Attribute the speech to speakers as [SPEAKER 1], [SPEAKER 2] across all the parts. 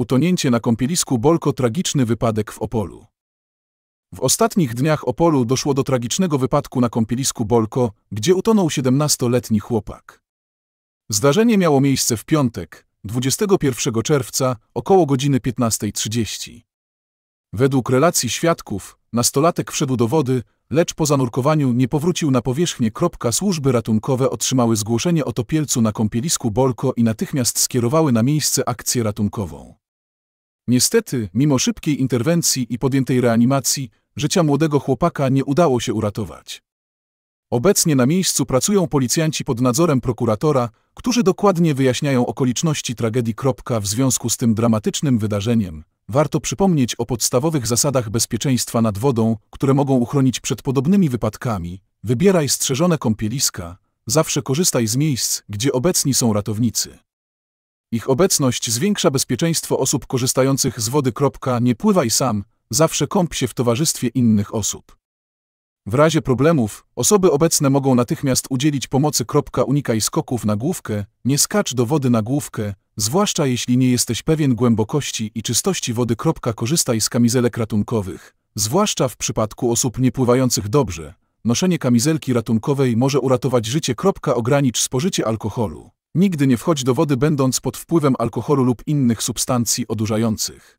[SPEAKER 1] Utonięcie na kąpielisku Bolko tragiczny wypadek w Opolu. W ostatnich dniach Opolu doszło do tragicznego wypadku na kąpielisku Bolko, gdzie utonął 17-letni chłopak. Zdarzenie miało miejsce w piątek, 21 czerwca, około godziny 15.30. Według relacji świadków, nastolatek wszedł do wody, lecz po zanurkowaniu nie powrócił na powierzchnię. Służby ratunkowe otrzymały zgłoszenie o topielcu na kąpielisku Bolko i natychmiast skierowały na miejsce akcję ratunkową. Niestety, mimo szybkiej interwencji i podjętej reanimacji, życia młodego chłopaka nie udało się uratować. Obecnie na miejscu pracują policjanci pod nadzorem prokuratora, którzy dokładnie wyjaśniają okoliczności tragedii. W związku z tym dramatycznym wydarzeniem warto przypomnieć o podstawowych zasadach bezpieczeństwa nad wodą, które mogą uchronić przed podobnymi wypadkami. Wybieraj strzeżone kąpieliska, zawsze korzystaj z miejsc, gdzie obecni są ratownicy. Ich obecność zwiększa bezpieczeństwo osób korzystających z wody. Nie pływaj sam, zawsze kąp się w towarzystwie innych osób. W razie problemów, osoby obecne mogą natychmiast udzielić pomocy. Unikaj skoków na główkę, nie skacz do wody na główkę, zwłaszcza jeśli nie jesteś pewien głębokości i czystości wody. Korzystaj z kamizelek ratunkowych, zwłaszcza w przypadku osób niepływających dobrze. Noszenie kamizelki ratunkowej może uratować życie. Ogranicz spożycie alkoholu. Nigdy nie wchodź do wody będąc pod wpływem alkoholu lub innych substancji odurzających.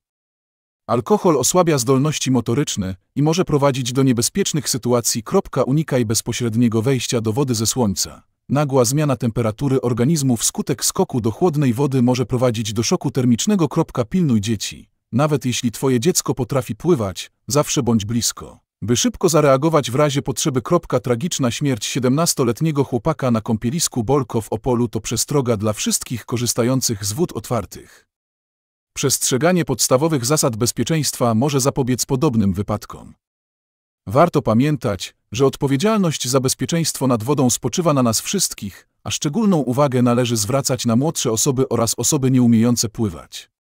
[SPEAKER 1] Alkohol osłabia zdolności motoryczne i może prowadzić do niebezpiecznych sytuacji. Unikaj bezpośredniego wejścia do wody ze słońca. Nagła zmiana temperatury organizmu wskutek skoku do chłodnej wody może prowadzić do szoku termicznego. Pilnuj dzieci. Nawet jeśli twoje dziecko potrafi pływać, zawsze bądź blisko by szybko zareagować w razie potrzeby. Tragiczna śmierć 17-letniego chłopaka na kąpielisku Bolko w Opolu to przestroga dla wszystkich korzystających z wód otwartych. Przestrzeganie podstawowych zasad bezpieczeństwa może zapobiec podobnym wypadkom. Warto pamiętać, że odpowiedzialność za bezpieczeństwo nad wodą spoczywa na nas wszystkich, a szczególną uwagę należy zwracać na młodsze osoby oraz osoby nieumiejące pływać.